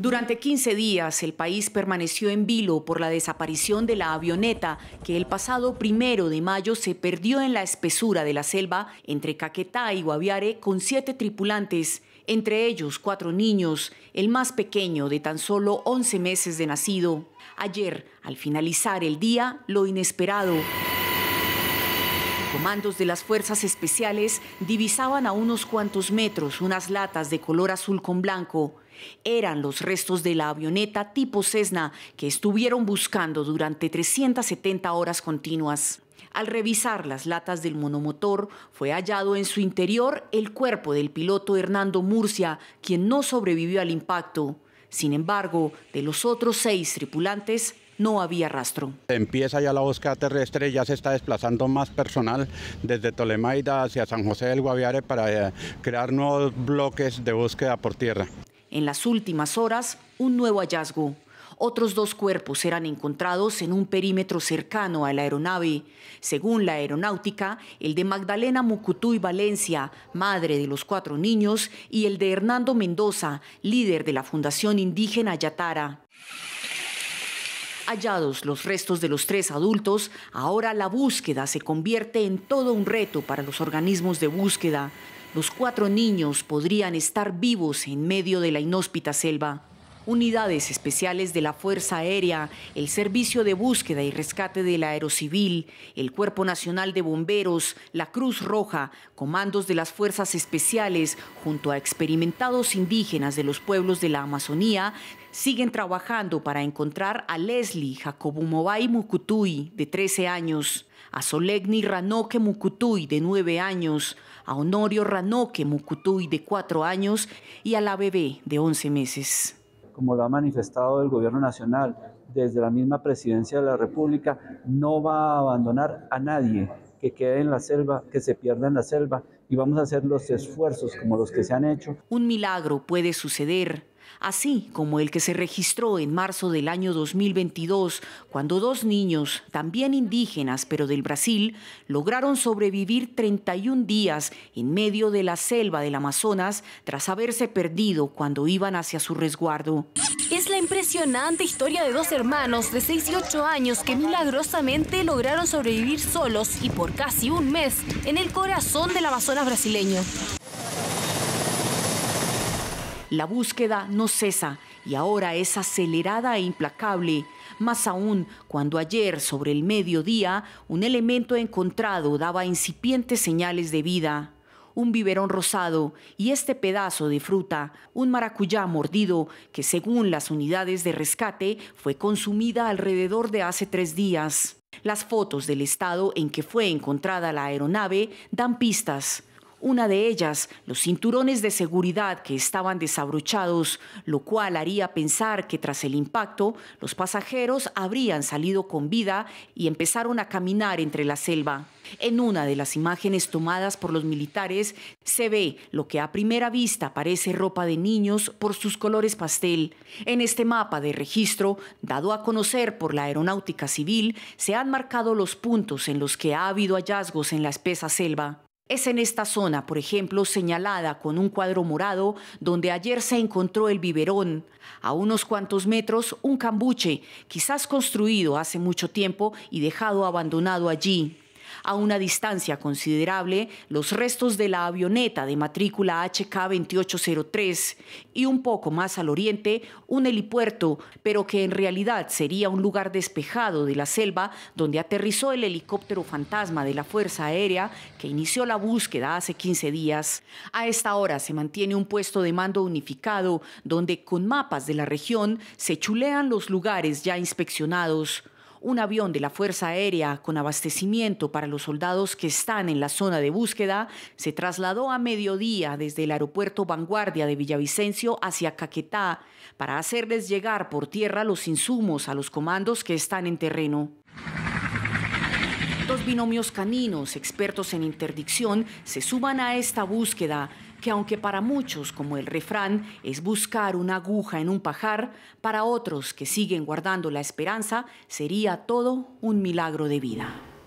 Durante 15 días, el país permaneció en vilo por la desaparición de la avioneta que el pasado primero de mayo se perdió en la espesura de la selva entre Caquetá y Guaviare con siete tripulantes, entre ellos cuatro niños, el más pequeño de tan solo 11 meses de nacido. Ayer, al finalizar el día, lo inesperado. Comandos de las fuerzas especiales divisaban a unos cuantos metros unas latas de color azul con blanco. Eran los restos de la avioneta tipo Cessna que estuvieron buscando durante 370 horas continuas. Al revisar las latas del monomotor, fue hallado en su interior el cuerpo del piloto Hernando Murcia, quien no sobrevivió al impacto. Sin embargo, de los otros seis tripulantes, no había rastro. Empieza ya la búsqueda terrestre, ya se está desplazando más personal desde Tolemaida hacia San José del Guaviare para eh, crear nuevos bloques de búsqueda por tierra. En las últimas horas, un nuevo hallazgo. Otros dos cuerpos eran encontrados en un perímetro cercano a la aeronave. Según la aeronáutica, el de Magdalena y Valencia, madre de los cuatro niños, y el de Hernando Mendoza, líder de la Fundación Indígena Yatara. Hallados los restos de los tres adultos, ahora la búsqueda se convierte en todo un reto para los organismos de búsqueda. Los cuatro niños podrían estar vivos en medio de la inhóspita selva unidades especiales de la Fuerza Aérea, el Servicio de Búsqueda y Rescate del Aerocivil, el Cuerpo Nacional de Bomberos, la Cruz Roja, comandos de las Fuerzas Especiales, junto a experimentados indígenas de los pueblos de la Amazonía, siguen trabajando para encontrar a Leslie Jacobumobay Mukutui, de 13 años, a Solegni Ranoque Mukutui, de 9 años, a Honorio Ranoque Mukutui, de 4 años, y a la bebé, de 11 meses como lo ha manifestado el Gobierno Nacional desde la misma Presidencia de la República, no va a abandonar a nadie que quede en la selva, que se pierda en la selva, y vamos a hacer los esfuerzos como los que se han hecho. Un milagro puede suceder así como el que se registró en marzo del año 2022, cuando dos niños, también indígenas pero del Brasil, lograron sobrevivir 31 días en medio de la selva del Amazonas tras haberse perdido cuando iban hacia su resguardo. Es la impresionante historia de dos hermanos de 6 y 8 años que milagrosamente lograron sobrevivir solos y por casi un mes en el corazón del Amazonas brasileño. La búsqueda no cesa y ahora es acelerada e implacable, más aún cuando ayer sobre el mediodía un elemento encontrado daba incipientes señales de vida. Un biberón rosado y este pedazo de fruta, un maracuyá mordido que según las unidades de rescate fue consumida alrededor de hace tres días. Las fotos del estado en que fue encontrada la aeronave dan pistas. Una de ellas, los cinturones de seguridad que estaban desabrochados, lo cual haría pensar que tras el impacto los pasajeros habrían salido con vida y empezaron a caminar entre la selva. En una de las imágenes tomadas por los militares se ve lo que a primera vista parece ropa de niños por sus colores pastel. En este mapa de registro, dado a conocer por la Aeronáutica Civil, se han marcado los puntos en los que ha habido hallazgos en la espesa selva. Es en esta zona, por ejemplo, señalada con un cuadro morado, donde ayer se encontró el biberón. A unos cuantos metros, un cambuche, quizás construido hace mucho tiempo y dejado abandonado allí. A una distancia considerable, los restos de la avioneta de matrícula HK2803 y un poco más al oriente, un helipuerto, pero que en realidad sería un lugar despejado de la selva donde aterrizó el helicóptero fantasma de la Fuerza Aérea que inició la búsqueda hace 15 días. A esta hora se mantiene un puesto de mando unificado donde con mapas de la región se chulean los lugares ya inspeccionados un avión de la Fuerza Aérea con abastecimiento para los soldados que están en la zona de búsqueda se trasladó a mediodía desde el aeropuerto Vanguardia de Villavicencio hacia Caquetá para hacerles llegar por tierra los insumos a los comandos que están en terreno. Dos binomios caninos, expertos en interdicción, se suman a esta búsqueda que aunque para muchos, como el refrán, es buscar una aguja en un pajar, para otros que siguen guardando la esperanza, sería todo un milagro de vida.